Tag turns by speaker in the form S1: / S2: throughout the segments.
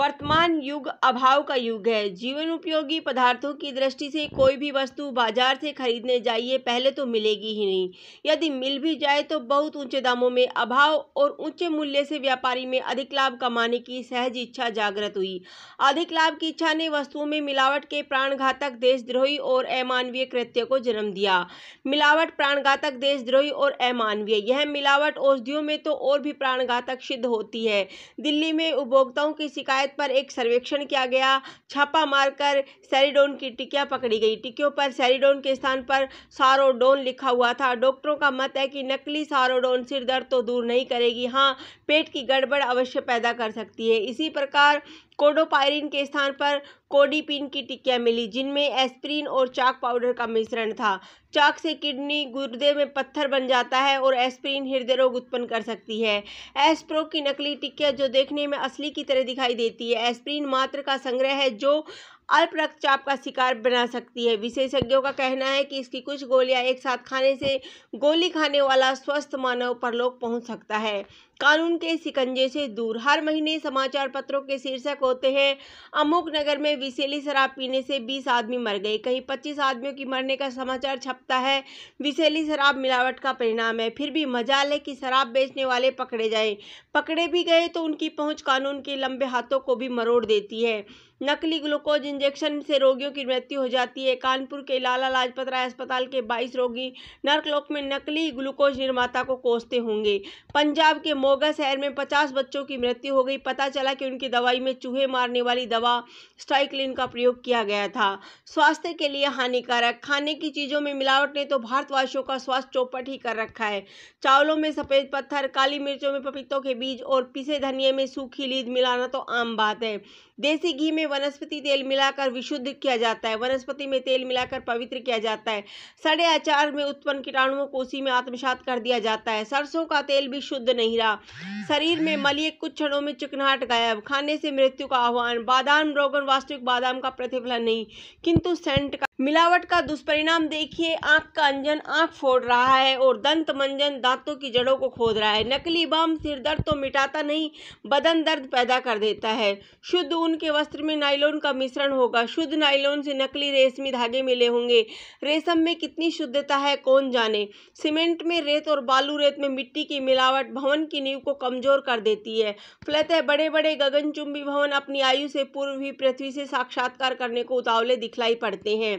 S1: वर्तमान युग अभाव का युग है जीवन उपयोगी पदार्थों की दृष्टि से कोई भी वस्तु बाजार से खरीदने जाइए पहले तो मिलेगी ही नहीं यदि मिल भी जाए तो बहुत ऊंचे दामों में अभाव और ऊंचे मूल्य से व्यापारी में अधिक लाभ कमाने की सहज इच्छा जागृत हुई अधिक लाभ की इच्छा ने वस्तुओं में मिलावट के प्राणघातक देशद्रोही और अमानवीय कृत्य को जन्म दिया मिलावट प्राणघातक देशद्रोही और अमानवीय यह मिलावट औषधियों में तो और भी प्राणघातक सिद्ध होती है दिल्ली में उपभोक्ताओं की शिकायत सड़क पर एक सर्वेक्षण किया गया छापा मारकर सैरिडोन की टिकिया पकड़ी गई टिकियों पर सैरिडोन के स्थान पर सारोडोन लिखा हुआ था डॉक्टरों का मत है कि नकली सारोडोन सिर दर्द तो दूर नहीं करेगी हाँ पेट की गड़बड़ अवश्य पैदा कर सकती है इसी प्रकार कोडोपायरिन के स्थान पर कोडीपिन की टिक्कियाँ मिली जिनमें एस्प्रिन और चाक पाउडर का मिश्रण था चाक से किडनी गुर्दे में पत्थर बन जाता है और एस्प्रिन हृदय रोग उत्पन्न कर सकती है एस्प्रो की नकली टिक्किया जो देखने में असली की तरह दिखाई देती है एस्प्रिन मात्र का संग्रह है जो अल्प रक्तचाप का शिकार बना सकती है विशेषज्ञों का कहना है कि इसकी कुछ गोलियां एक साथ खाने से गोली खाने वाला स्वस्थ मानव परलोक पहुंच सकता है कानून के सिकंजे से दूर हर महीने समाचार पत्रों के शीर्षक होते हैं अमुक नगर में विशेली शराब पीने से 20 आदमी मर गए कहीं 25 आदमियों की मरने का समाचार छपता है विशेली शराब मिलावट का परिणाम है फिर भी मजा ले कि शराब बेचने वाले पकड़े जाए पकड़े भी गए तो उनकी पहुँच कानून के लंबे हाथों को भी मरोड़ देती है नकली ग्लूकोज इंजेक्शन से रोगियों की मृत्यु हो जाती है कानपुर के लाला लाजपत राय अस्पताल के 22 रोगी नर्कलोक में नकली ग्लूकोज निर्माता को कोसते होंगे पंजाब के मोगा शहर में पचास बच्चों की मृत्यु हो गई पता चला कि उनकी दवाई में चूहे मारने वाली दवा स्टाइक्लिन का प्रयोग किया गया था स्वास्थ्य के लिए हानिकारक खाने की चीज़ों में मिलावट ने तो भारतवासियों का स्वास्थ्य चौपट ही कर रखा है चावलों में सफ़ेद पत्थर काली मिर्चों में पपीतों के बीज और पीसे धनिए में सूखी लीद मिलाना तो आम बात है देसी घी में वनस्पति तेल मिलाकर विशुद्ध किया जाता है वनस्पति में तेल मिलाकर पवित्र किया जाता है सड़े अचार में उत्पन्न कीटाणुओं को उसी में आत्मसात कर दिया जाता है सरसों का तेल भी शुद्ध नहीं रहा शरीर में मलिए कुछ क्षणों में चिकनाहट गायब खाने से मृत्यु का आह्वान बादाम रोगन वास्तविक बादाम का प्रतिफलन नहीं किंतु सेंट का मिलावट का दुष्परिणाम देखिए आंख का अंजन आंख फोड़ रहा है और दंत मंजन दांतों की जड़ों को खोद रहा है नकली बम दर्द तो मिटाता नहीं बदन दर्द पैदा कर देता है शुद्ध ऊन के वस्त्र में नाइलोन का मिश्रण होगा शुद्ध नाइलोन से नकली रेशमी धागे मिले होंगे रेशम में कितनी शुद्धता है कौन जाने सीमेंट में रेत और बालू रेत में मिट्टी की मिलावट भवन की नींव को कमजोर कर देती है फलतः बड़े बड़े गगनचुंबी भवन अपनी आयु से पूर्व ही पृथ्वी से साक्षात्कार करने को उतावले दिखलाई पड़ते हैं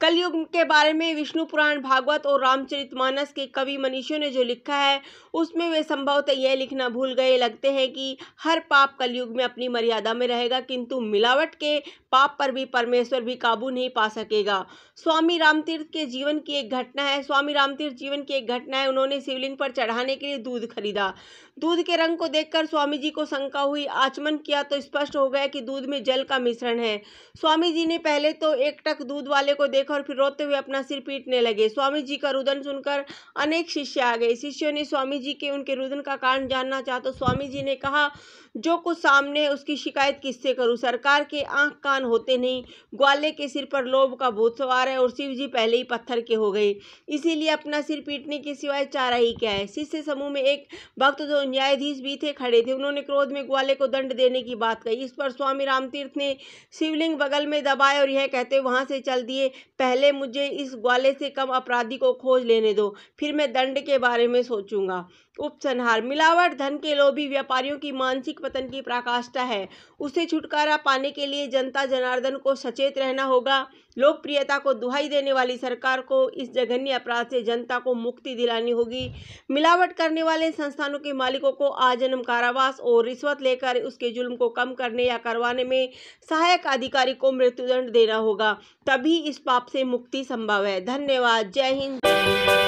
S1: कलयुग के बारे में विष्णु पुराण भागवत और रामचरितमानस के कवि मनीषियों ने जो लिखा है उसमें वे संभवतः यह लिखना भूल गए लगते हैं कि हर पाप कलयुग में अपनी मर्यादा में रहेगा किंतु मिलावट के पाप पर भी परमेश्वर भी काबू नहीं पा सकेगा स्वामी रामतीर्थ के जीवन की एक घटना है स्वामी रामतीर्थ जीवन की एक घटना है उन्होंने शिवलिंग पर चढ़ाने के लिए दूध खरीदा दूध के रंग को देखकर स्वामी जी को शंका हुई आचमन किया तो स्पष्ट हो गया कि दूध में जल का मिश्रण है स्वामी जी ने पहले तो एक टक दूध वाले वाले को देखा और फिर रोते हुए अपना सिर पीटने लगे स्वामी जी का रुदन सुनकर अनेक शिष्य आ गए शिष्यों ने स्वामी जी के उनके रुदन का कारण जानना चाहा तो स्वामी जी ने कहा जो कुछ सामने उसकी शिकायत किससे करूं सरकार के आंख कान होते नहीं ग्वाले के सिर पर लोभ का भूत सवार है और शिव जी पहले ही पत्थर के हो गए इसीलिए अपना सिर पीटने के सिवाय चारा ही क्या है शिष्य समूह में एक भक्त जो न्यायाधीश भी थे खड़े थे उन्होंने क्रोध में ग्वाले को दंड देने की बात कही इस पर स्वामी रामतीर्थ ने शिवलिंग बगल में दबाए और यह कहते वहाँ से चल दिए पहले मुझे इस ग्वाले से कम अपराधी को खोज लेने दो फिर मैं दंड के बारे में सोचूंगा उपसंहार मिलावट धन के लोभी व्यापारियों की मानसिक पतन की प्राकाष्ठा है उसे छुटकारा पाने के लिए जनता जनार्दन को सचेत रहना होगा लोकप्रियता को दुहाई देने वाली सरकार को इस जघन्य अपराध से जनता को मुक्ति दिलानी होगी मिलावट करने वाले संस्थानों के मालिकों को आजन्म कारावास और रिश्वत लेकर उसके जुल्म को कम करने या करवाने में सहायक अधिकारी को मृत्युदंड देना होगा तभी इस पाप से मुक्ति संभव है धन्यवाद जय हिंद